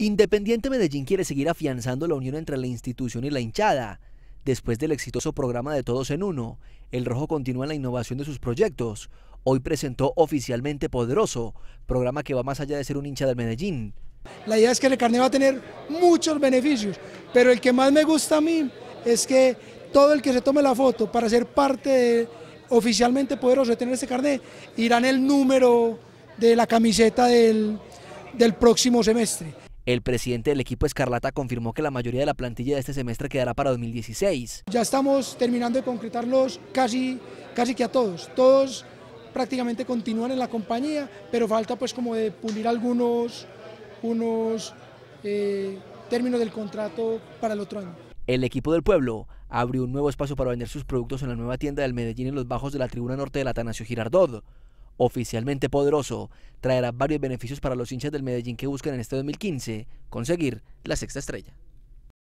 Independiente Medellín quiere seguir afianzando la unión entre la institución y la hinchada. Después del exitoso programa de Todos en Uno, el Rojo continúa en la innovación de sus proyectos. Hoy presentó oficialmente Poderoso, programa que va más allá de ser un hincha del Medellín. La idea es que el carnet va a tener muchos beneficios, pero el que más me gusta a mí es que todo el que se tome la foto para ser parte de, oficialmente Poderoso de tener ese carnet, en el número de la camiseta del próximo semestre. El presidente del equipo Escarlata confirmó que la mayoría de la plantilla de este semestre quedará para 2016. Ya estamos terminando de concretarlos casi, casi que a todos. Todos prácticamente continúan en la compañía, pero falta pues como de pulir algunos unos, eh, términos del contrato para el otro año. El equipo del pueblo abrió un nuevo espacio para vender sus productos en la nueva tienda del Medellín en los bajos de la tribuna norte de la Atanasio Girardot oficialmente poderoso, traerá varios beneficios para los hinchas del Medellín que buscan en este 2015 conseguir la sexta estrella.